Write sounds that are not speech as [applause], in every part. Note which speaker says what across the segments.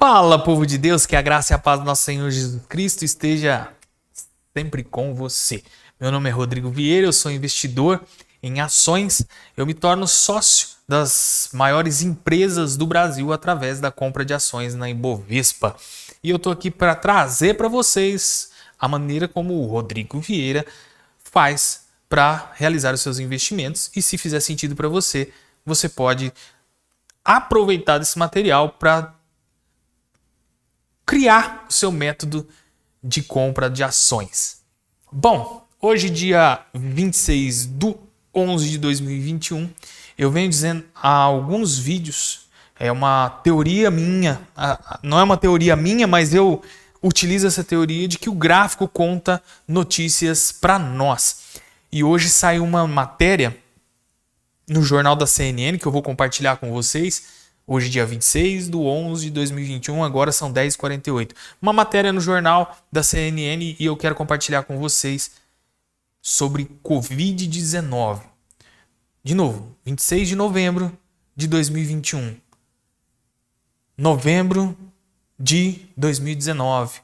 Speaker 1: Fala, povo de Deus, que a graça e a paz do nosso Senhor Jesus Cristo esteja sempre com você. Meu nome é Rodrigo Vieira, eu sou investidor em ações. Eu me torno sócio das maiores empresas do Brasil através da compra de ações na Ibovespa. E eu tô aqui para trazer para vocês a maneira como o Rodrigo Vieira faz para realizar os seus investimentos e se fizer sentido para você, você pode aproveitar esse material para criar o seu método de compra de ações. Bom, hoje, dia 26 do 11 de 2021, eu venho dizendo há alguns vídeos, é uma teoria minha, não é uma teoria minha, mas eu utilizo essa teoria de que o gráfico conta notícias para nós. E hoje saiu uma matéria no jornal da CNN que eu vou compartilhar com vocês Hoje, dia 26 do 11 de 2021, agora são 10h48. Uma matéria no jornal da CNN e eu quero compartilhar com vocês sobre Covid-19. De novo, 26 de novembro de 2021. Novembro de 2019.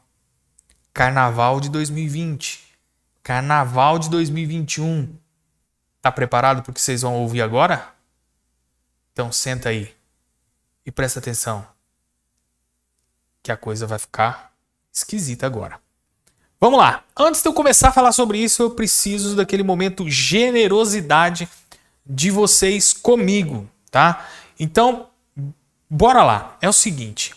Speaker 1: Carnaval de 2020. Carnaval de 2021. Tá preparado para o que vocês vão ouvir agora? Então senta aí. E presta atenção, que a coisa vai ficar esquisita agora. Vamos lá. Antes de eu começar a falar sobre isso, eu preciso daquele momento generosidade de vocês comigo, tá? Então, bora lá. É o seguinte.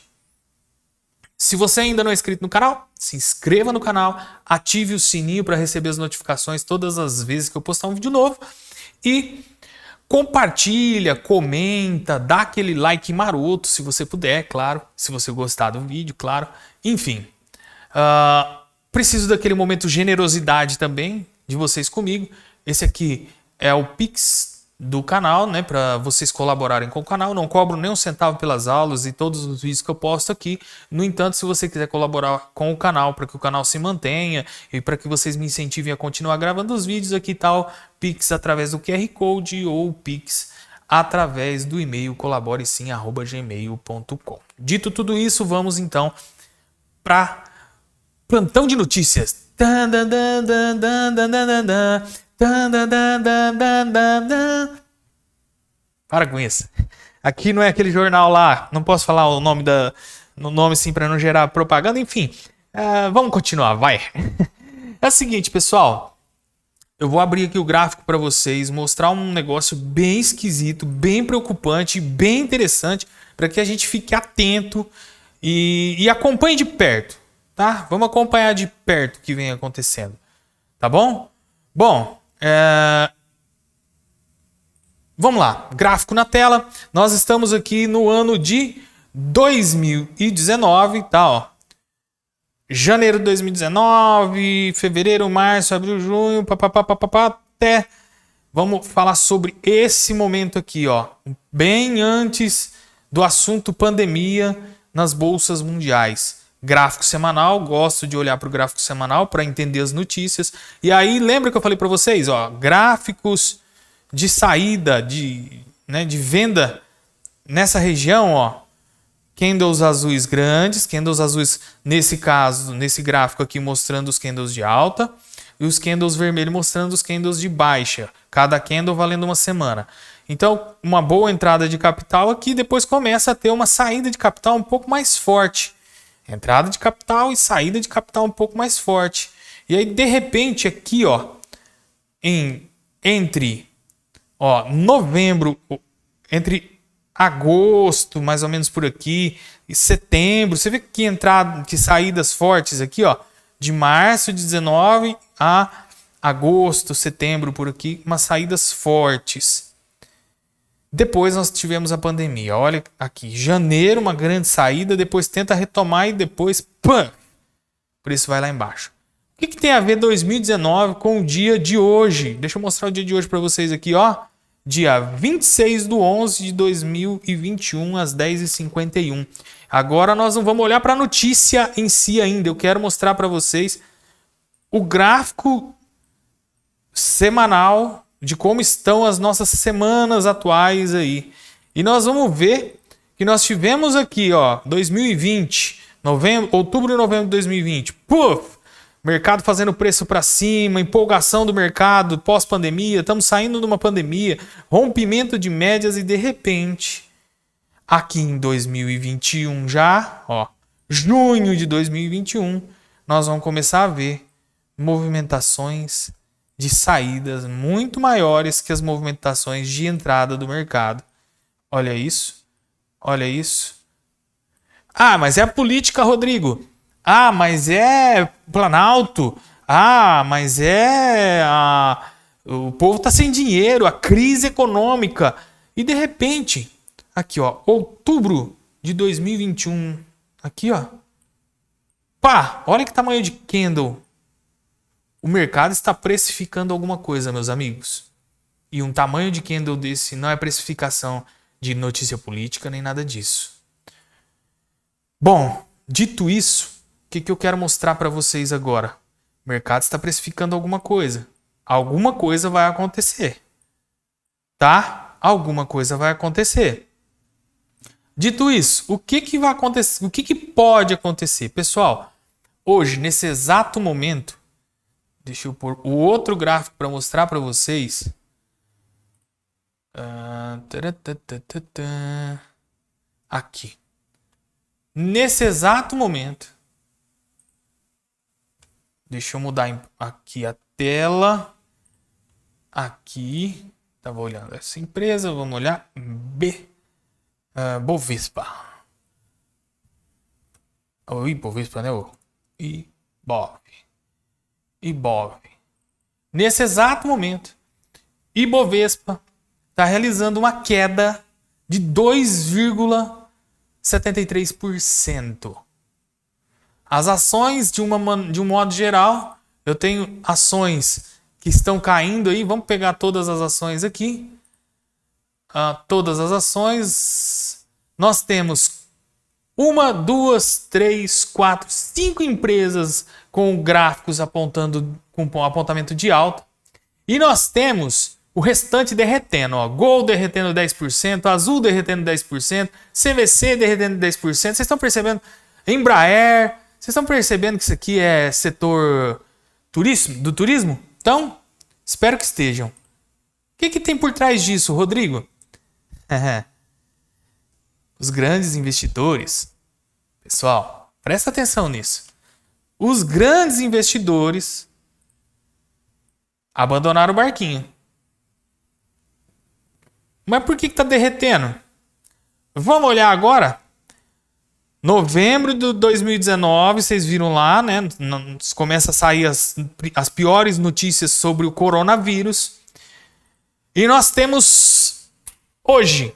Speaker 1: Se você ainda não é inscrito no canal, se inscreva no canal, ative o sininho para receber as notificações todas as vezes que eu postar um vídeo novo e Compartilha, comenta, dá aquele like maroto se você puder, claro. Se você gostar do vídeo, claro. Enfim, uh, preciso daquele momento generosidade também de vocês comigo. Esse aqui é o Pix do canal, né, para vocês colaborarem com o canal. Não cobro nem um centavo pelas aulas e todos os vídeos que eu posto aqui. No entanto, se você quiser colaborar com o canal para que o canal se mantenha e para que vocês me incentivem a continuar gravando os vídeos aqui tal, Pix através do QR Code ou Pix através do e-mail colaboresim@gmail.com. Dito tudo isso, vamos então para plantão de notícias. Para com isso. Aqui não é aquele jornal lá. Não posso falar o nome da, no nome assim para não gerar propaganda. Enfim, uh, vamos continuar, vai. [laughs] é o seguinte, pessoal. Eu vou abrir aqui o gráfico para vocês, mostrar um negócio bem esquisito, bem preocupante, bem interessante, para que a gente fique atento e, e, acompanhe de perto, tá? Vamos acompanhar de perto o que vem acontecendo, tá bom? Bom, é... Vamos lá, gráfico na tela. Nós estamos aqui no ano de 2019, tá? Ó. Janeiro de 2019, fevereiro, março, abril, junho, papapá, papapá, até. Vamos falar sobre esse momento aqui, ó. Bem antes do assunto pandemia nas bolsas mundiais gráfico semanal, gosto de olhar para o gráfico semanal para entender as notícias. E aí, lembra que eu falei para vocês, ó, gráficos de saída, de, né, de venda nessa região, ó, candles azuis grandes, candles azuis nesse caso, nesse gráfico aqui mostrando os candles de alta e os candles vermelhos mostrando os candles de baixa, cada candle valendo uma semana. Então, uma boa entrada de capital aqui, depois começa a ter uma saída de capital um pouco mais forte. Entrada de capital e saída de capital um pouco mais forte. E aí, de repente, aqui, ó, em, entre ó, novembro, entre agosto, mais ou menos por aqui, e setembro, você vê que entrada, que saídas fortes aqui, ó, de março de 19 a agosto, setembro por aqui, umas saídas fortes. Depois nós tivemos a pandemia. Olha aqui, janeiro, uma grande saída, depois tenta retomar e depois, pã! Por isso vai lá embaixo. O que, que tem a ver 2019 com o dia de hoje? Deixa eu mostrar o dia de hoje para vocês aqui, ó. Dia 26 do 11 de 2021, às 10h51. Agora nós não vamos olhar para a notícia em si ainda. Eu quero mostrar para vocês o gráfico semanal de como estão as nossas semanas atuais aí. E nós vamos ver que nós tivemos aqui, ó, 2020, novembro, outubro e novembro de 2020. Puf! Mercado fazendo preço para cima, empolgação do mercado pós-pandemia, estamos saindo de uma pandemia, rompimento de médias e de repente, aqui em 2021 já, ó, junho de 2021, nós vamos começar a ver movimentações de saídas muito maiores que as movimentações de entrada do mercado. Olha isso. Olha isso. Ah, mas é a política, Rodrigo. Ah, mas é Planalto. Ah, mas é a... o povo tá sem dinheiro, a crise econômica. E de repente, aqui ó, outubro de 2021, aqui ó. Pá, olha que tamanho de candle o mercado está precificando alguma coisa, meus amigos. E um tamanho de candle desse não é precificação de notícia política nem nada disso. Bom, dito isso, o que, que eu quero mostrar para vocês agora? O mercado está precificando alguma coisa. Alguma coisa vai acontecer. Tá? Alguma coisa vai acontecer. Dito isso, o que, que vai acontecer? O que, que pode acontecer? Pessoal, hoje, nesse exato momento, Deixa eu pôr o outro gráfico para mostrar para vocês. Ah, aqui. Nesse exato momento. Deixa eu mudar aqui a tela. Aqui. Estava tá, olhando essa empresa. Vamos olhar. B. Uh, Bovespa. O ah, Bovespa né? O Ibov. Ibov. Nesse exato momento, Ibovespa está realizando uma queda de 2,73%. As ações, de, uma, de um modo geral, eu tenho ações que estão caindo aí. Vamos pegar todas as ações aqui. Ah, todas as ações. Nós temos uma, duas, três, quatro, cinco empresas com gráficos apontando com apontamento de alta. E nós temos o restante derretendo, ó, Gol derretendo 10%, Azul derretendo 10%, CVC derretendo 10%. Vocês estão percebendo? Embraer, vocês estão percebendo que isso aqui é setor turismo, do turismo? Então, espero que estejam. O que, que tem por trás disso, Rodrigo? [laughs] Os grandes investidores. Pessoal, presta atenção nisso. Os grandes investidores abandonaram o barquinho. Mas por que está derretendo? Vamos olhar agora. Novembro de 2019, vocês viram lá, né? Começa a sair as, as piores notícias sobre o coronavírus. E nós temos hoje,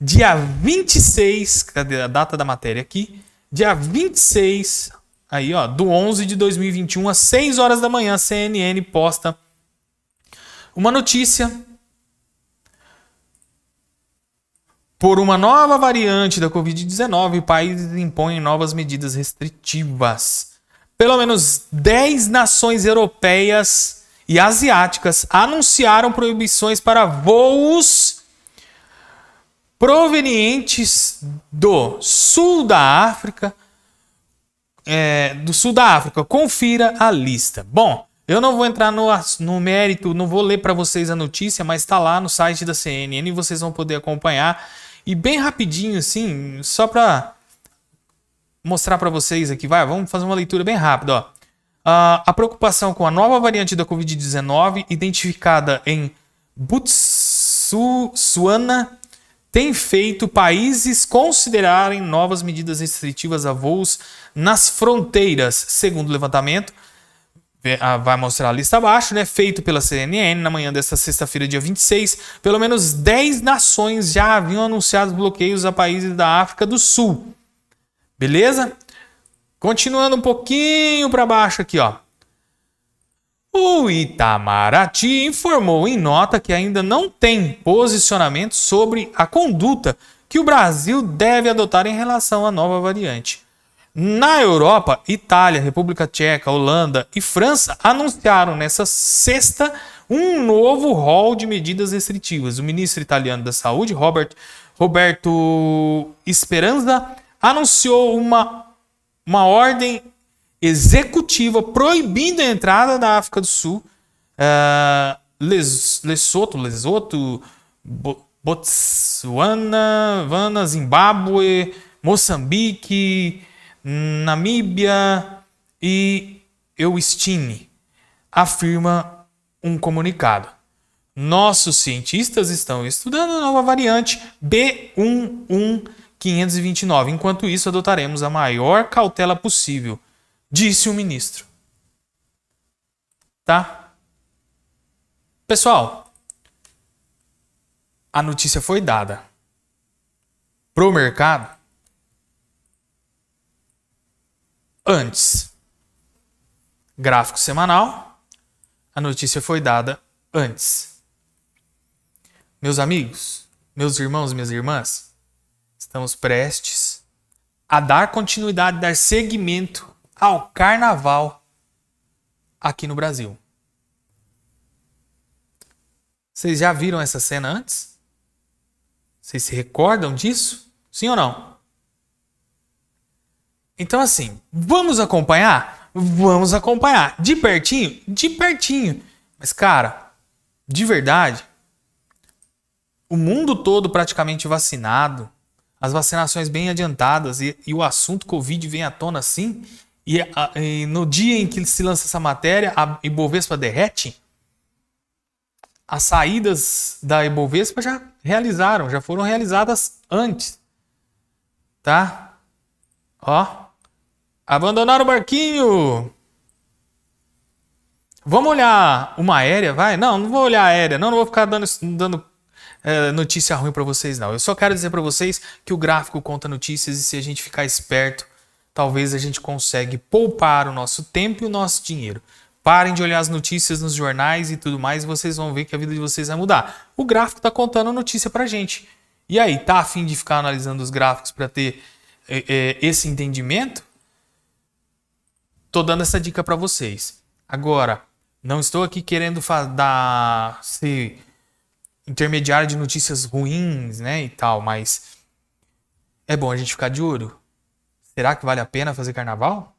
Speaker 1: dia 26, cadê a data da matéria aqui? Dia 26 Aí, ó, do 11 de 2021 às 6 horas da manhã, a CNN posta uma notícia Por uma nova variante da Covid-19, países impõem novas medidas restritivas. Pelo menos 10 nações europeias e asiáticas anunciaram proibições para voos provenientes do sul da África, é, do sul da África. Confira a lista. Bom, eu não vou entrar no, no mérito, não vou ler para vocês a notícia, mas está lá no site da CNN e vocês vão poder acompanhar. E bem rapidinho, assim, só para mostrar para vocês aqui, vai, vamos fazer uma leitura bem rápida. Ó. Uh, a preocupação com a nova variante da Covid-19, identificada em Botsuana, tem feito países considerarem novas medidas restritivas a voos nas fronteiras, segundo o levantamento. Ah, vai mostrar a lista abaixo, né? Feito pela CNN na manhã desta sexta-feira, dia 26. Pelo menos 10 nações já haviam anunciado bloqueios a países da África do Sul. Beleza? Continuando um pouquinho para baixo aqui, ó. O Itamaraty informou em nota que ainda não tem posicionamento sobre a conduta que o Brasil deve adotar em relação à nova variante. Na Europa, Itália, República Tcheca, Holanda e França anunciaram nesta sexta um novo rol de medidas restritivas. O ministro italiano da Saúde, Robert, Roberto Esperanza, anunciou uma, uma ordem executiva proibindo a entrada da África do Sul, uh, Les, Lesoto, Lesoto, Bo, Botsuana, Vana, Zimbábue, Moçambique, Namíbia e Eustine, afirma um comunicado. Nossos cientistas estão estudando a nova variante B11529. Enquanto isso, adotaremos a maior cautela possível disse o ministro. Tá? Pessoal, a notícia foi dada pro mercado antes. Gráfico semanal, a notícia foi dada antes. Meus amigos, meus irmãos, minhas irmãs, estamos prestes a dar continuidade, dar seguimento ao carnaval aqui no Brasil. Vocês já viram essa cena antes? Vocês se recordam disso? Sim ou não? Então, assim, vamos acompanhar? Vamos acompanhar. De pertinho? De pertinho. Mas, cara, de verdade, o mundo todo praticamente vacinado, as vacinações bem adiantadas e, e o assunto Covid vem à tona assim, e, a, e, no dia em que se lança essa matéria, a Ibovespa derrete. As saídas da Ibovespa já realizaram, já foram realizadas antes. Tá? Ó. Abandonaram o barquinho. Vamos olhar uma aérea, vai? Não, não vou olhar aérea, não, não vou ficar dando, dando é, notícia ruim para vocês, não. Eu só quero dizer para vocês que o gráfico conta notícias e se a gente ficar esperto, talvez a gente consegue poupar o nosso tempo e o nosso dinheiro. Parem de olhar as notícias nos jornais e tudo mais, e vocês vão ver que a vida de vocês vai mudar. O gráfico está contando a notícia para gente. E aí, tá afim de ficar analisando os gráficos para ter é, é, esse entendimento? Tô dando essa dica para vocês. Agora, não estou aqui querendo dar ser intermediário de notícias ruins, né, e tal, mas é bom a gente ficar de olho Será que vale a pena fazer carnaval?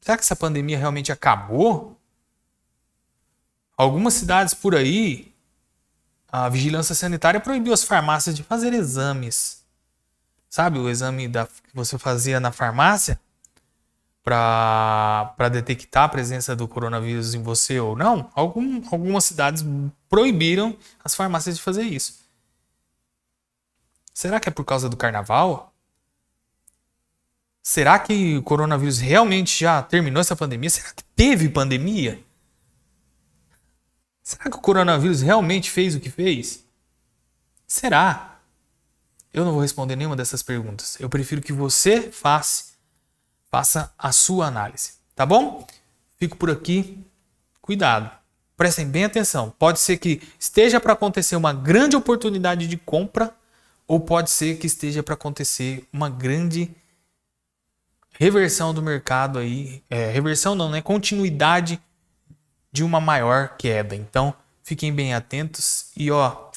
Speaker 1: Será que essa pandemia realmente acabou? Algumas cidades por aí, a vigilância sanitária proibiu as farmácias de fazer exames. Sabe o exame da, que você fazia na farmácia para detectar a presença do coronavírus em você ou não? Algum, algumas cidades proibiram as farmácias de fazer isso. Será que é por causa do carnaval? Será que o coronavírus realmente já terminou essa pandemia? Será que teve pandemia? Será que o coronavírus realmente fez o que fez? Será? Eu não vou responder nenhuma dessas perguntas. Eu prefiro que você faça, faça a sua análise, tá bom? Fico por aqui. Cuidado. Prestem bem atenção. Pode ser que esteja para acontecer uma grande oportunidade de compra ou pode ser que esteja para acontecer uma grande reversão do mercado aí, é, reversão não, né? Continuidade de uma maior queda. Então, fiquem bem atentos e ó,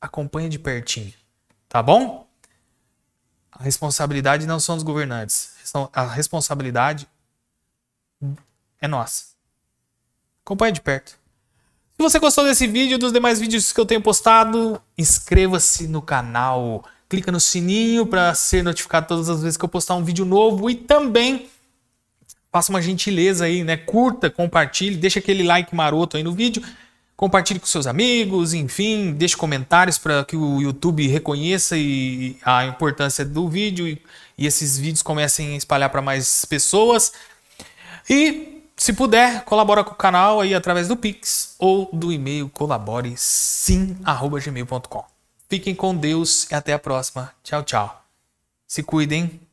Speaker 1: acompanha de pertinho, tá bom? A responsabilidade não são dos governantes, a responsabilidade é nossa. Acompanha de perto. Se você gostou desse vídeo e dos demais vídeos que eu tenho postado, inscreva-se no canal clica no sininho para ser notificado todas as vezes que eu postar um vídeo novo e também faça uma gentileza aí, né? Curta, compartilhe, deixa aquele like maroto aí no vídeo, compartilhe com seus amigos, enfim, deixe comentários para que o YouTube reconheça e a importância do vídeo e, e esses vídeos comecem a espalhar para mais pessoas. E se puder, colabora com o canal aí através do Pix ou do e-mail colabore sim@gmail.com. Fiquem com Deus e até a próxima. Tchau, tchau. Se cuidem.